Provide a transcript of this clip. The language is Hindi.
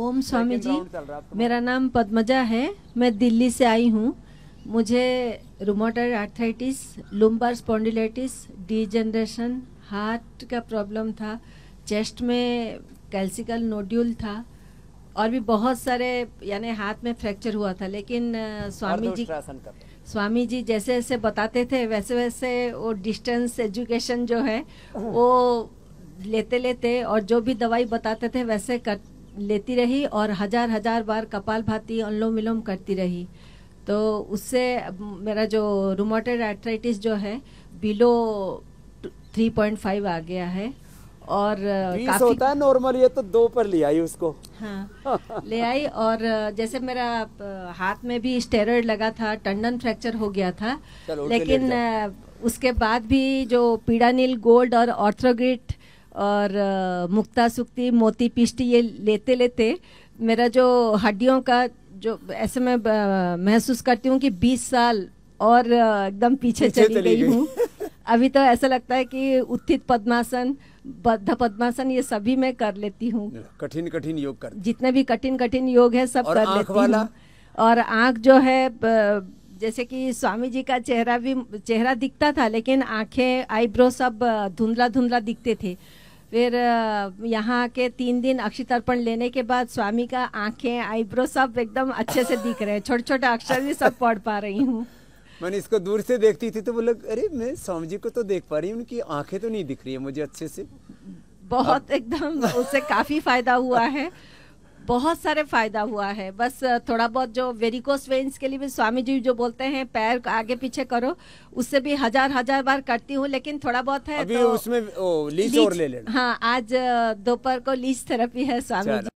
ओम स्वामी जी मेरा नाम पद्मजा है मैं दिल्ली से आई हूँ मुझे rheumatoid arthritis lumbar spondylitis degeneration heart का प्रॉब्लम था चेस्ट में कैल्सिकल नोड्यूल था और भी बहुत सारे यानी हाथ में फ्रैक्चर हुआ था लेकिन स्वामी जी स्वामी जी जैसे जैसे बताते थे वैसे वैसे वो डिस्टेंस एजुकेशन जो है वो लेते लेते और जो भी दवाई बताते थे वैसे कर, लेती रही और हजार हजार बार कपाल भाती अनुलोम विलोम करती रही तो उससे मेरा जो रोमोटेड एथराइटिस जो है बिलो 3.5 आ गया है और काफी होता है नॉर्मल ये तो दो पर ले आई उसको हाँ ले आई और जैसे मेरा हाथ में भी स्टेरॉयड लगा था टंडन फ्रैक्चर हो गया था लेकिन उसके बाद भी जो पीड़ानील गोल्ड और ऑर्थ्रोग्रिट और मुक्ता सुक्ति मोती पिष्टी ये लेते लेते मेरा जो हड्डियों का जो ऐसे मैं महसूस करती हूँ कि 20 साल और एकदम पीछे, पीछे चली, चली गई हूँ अभी तो ऐसा लगता है कि उत्थित पद्मासन बद्ध पद्मासन ये सभी मैं कर लेती हूँ कठिन कठिन योग कर जितने भी कठिन कठिन योग है सब कर लेती हूँ और आँख जो है ब, जैसे कि स्वामी जी का चेहरा भी चेहरा दिखता था लेकिन आंखें आईब्रो सब धुंधला धुंधला दिखते थे फिर यहाँ के तीन दिन अक्षय तर्पण लेने के बाद स्वामी का आंखें आईब्रो सब एकदम अच्छे से दिख रहे हैं छोटे छोटे अक्षर भी सब पढ़ पा रही हूँ मैंने इसको दूर से देखती थी तो बोला अरे मैं स्वामी जी को तो देख पा रही हूँ उनकी आंखें तो नहीं दिख रही है मुझे अच्छे से बहुत एकदम उससे काफी फायदा हुआ है बहुत सारे फायदा हुआ है बस थोड़ा बहुत जो वेरिकोस वेन्स के लिए भी स्वामी जी जो बोलते हैं पैर आगे पीछे करो उससे भी हजार हजार बार करती हूँ लेकिन थोड़ा बहुत है अभी तो उसमें ओ, लीज लीज, और ले लेना हाँ आज दोपहर को लीज थेरेपी है स्वामी जी